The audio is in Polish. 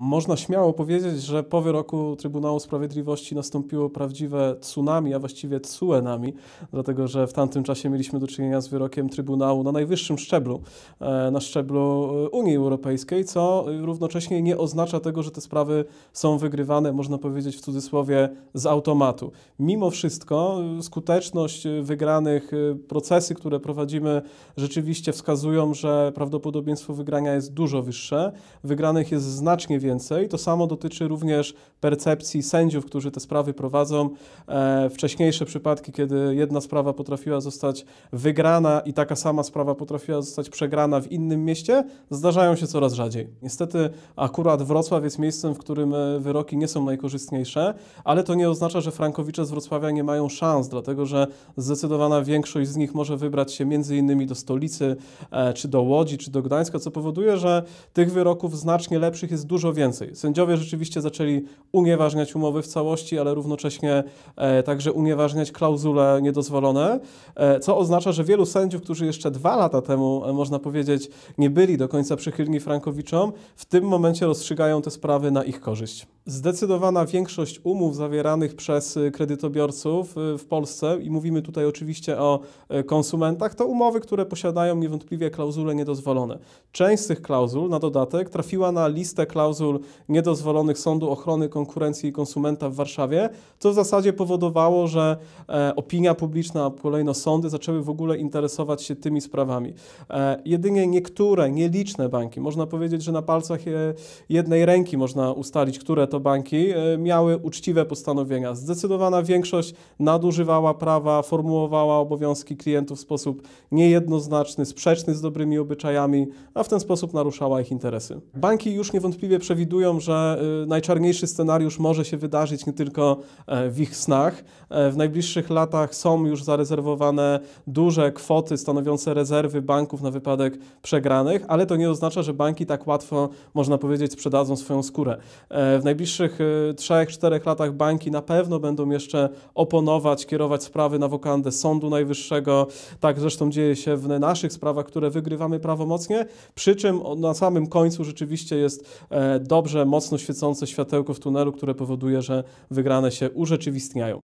Można śmiało powiedzieć, że po wyroku Trybunału Sprawiedliwości nastąpiło prawdziwe tsunami, a właściwie tsuenami, dlatego że w tamtym czasie mieliśmy do czynienia z wyrokiem Trybunału na najwyższym szczeblu, e, na szczeblu e, Unii Europejskiej, co równocześnie nie oznacza tego, że te sprawy są wygrywane, można powiedzieć w cudzysłowie, z automatu. Mimo wszystko e, skuteczność wygranych procesy, które prowadzimy, rzeczywiście wskazują, że prawdopodobieństwo wygrania jest dużo wyższe, wygranych jest znacznie więcej więcej. To samo dotyczy również percepcji sędziów, którzy te sprawy prowadzą. E, wcześniejsze przypadki, kiedy jedna sprawa potrafiła zostać wygrana i taka sama sprawa potrafiła zostać przegrana w innym mieście, zdarzają się coraz rzadziej. Niestety akurat Wrocław jest miejscem, w którym e, wyroki nie są najkorzystniejsze, ale to nie oznacza, że frankowicze z Wrocławia nie mają szans, dlatego że zdecydowana większość z nich może wybrać się między innymi do stolicy, e, czy do Łodzi, czy do Gdańska, co powoduje, że tych wyroków znacznie lepszych jest dużo więcej więcej, sędziowie rzeczywiście zaczęli unieważniać umowy w całości, ale równocześnie e, także unieważniać klauzule niedozwolone, e, co oznacza, że wielu sędziów, którzy jeszcze dwa lata temu, e, można powiedzieć, nie byli do końca przychylni Frankowiczom, w tym momencie rozstrzygają te sprawy na ich korzyść. Zdecydowana większość umów zawieranych przez e, kredytobiorców e, w Polsce, i mówimy tutaj oczywiście o e, konsumentach, to umowy, które posiadają niewątpliwie klauzule niedozwolone. Część z tych klauzul, na dodatek, trafiła na listę klauzul klauzul niedozwolonych Sądu Ochrony Konkurencji i Konsumenta w Warszawie, co w zasadzie powodowało, że e, opinia publiczna, a kolejno sądy zaczęły w ogóle interesować się tymi sprawami. E, jedynie niektóre, nieliczne banki, można powiedzieć, że na palcach e, jednej ręki można ustalić, które to banki, e, miały uczciwe postanowienia. Zdecydowana większość nadużywała prawa, formułowała obowiązki klientów w sposób niejednoznaczny, sprzeczny z dobrymi obyczajami, a w ten sposób naruszała ich interesy. Banki już niewątpliwie przewidywały, przewidują, że y, najczarniejszy scenariusz może się wydarzyć nie tylko e, w ich snach. E, w najbliższych latach są już zarezerwowane duże kwoty stanowiące rezerwy banków na wypadek przegranych, ale to nie oznacza, że banki tak łatwo, można powiedzieć, sprzedadzą swoją skórę. E, w najbliższych 3-4 y, latach banki na pewno będą jeszcze oponować, kierować sprawy na wokandę Sądu Najwyższego. Tak zresztą dzieje się w naszych sprawach, które wygrywamy prawomocnie, przy czym na samym końcu rzeczywiście jest dobrze, mocno świecące światełko w tunelu, które powoduje, że wygrane się urzeczywistniają.